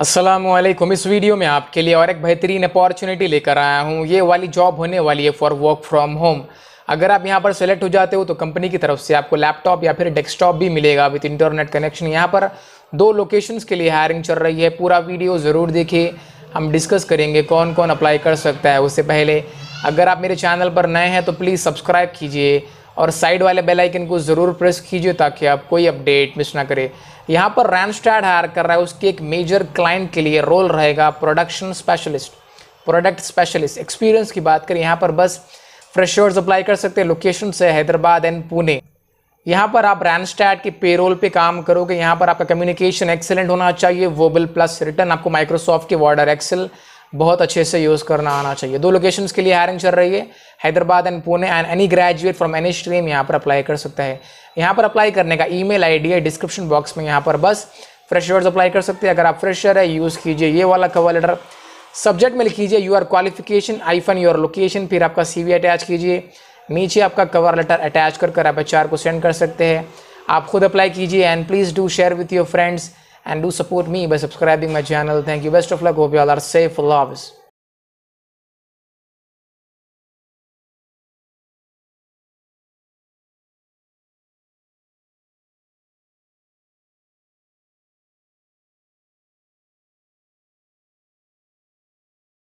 असलम इस वीडियो में आपके लिए और एक बेहतरीन अपॉर्चुनिटी लेकर आया हूँ ये वाली जॉब होने वाली है फॉर वर्क फ्रॉम होम अगर आप यहाँ पर सेलेक्ट हो जाते हो तो कंपनी की तरफ से आपको लैपटॉप या फिर डेस्कटॉप भी मिलेगा विथ इंटरनेट कनेक्शन यहाँ पर दो लोकेशंस के लिए हायरिंग चल रही है पूरा वीडियो ज़रूर देखिए हम डिस्कस करेंगे कौन कौन अप्लाई कर सकता है उससे पहले अगर आप मेरे चैनल पर नए हैं तो प्लीज़ सब्सक्राइब कीजिए और साइड वाले बेल आइकन को ज़रूर प्रेस कीजिए ताकि आप कोई अपडेट मिस ना करें यहाँ पर रैमस्टार्ड हायर कर रहा है उसके एक मेजर क्लाइंट के लिए रोल रहेगा production specialist product specialist experience की बात करें यहाँ पर बस फ्रेशर्स अप्लाई कर सकते हैं लोकेशन से हैदराबाद एंड पुणे यहाँ पर आप रैनस्टैट के पेरोल पे काम करोगे यहाँ पर आपका कम्युनिकेशन एक्सेलेंट होना चाहिए वोबल प्लस रिटर्न आपको माइक्रोसॉफ्ट के वार्डर एक्सेल बहुत अच्छे से यूज़ करना आना चाहिए दो लोकेशंस के लिए हायरिंग चल रही है Hyderabad and Pune and any graduate from any stream यहाँ पर अप्लाई कर सकता है यहाँ पर अप्लाई करने का ईमेल आईडी है डिस्क्रिप्शन बॉक्स में यहाँ पर बस फ्रेशर्स अप्लाई कर सकते हैं अगर आप फ्रेशर है यूज़ कीजिए ये वाला कवर लेटर सब्जेक्ट में लीजिए your qualification hyphen your location फिर आपका वी अटैच कीजिए नीचे आपका कवर लेटर अटैच कर कर आप एच को सेंड कर सकते हैं आप खुद अप्लाई कीजिए and please do share with your friends and do support me by subscribing my channel thank you best of luck hope you all are safe for loves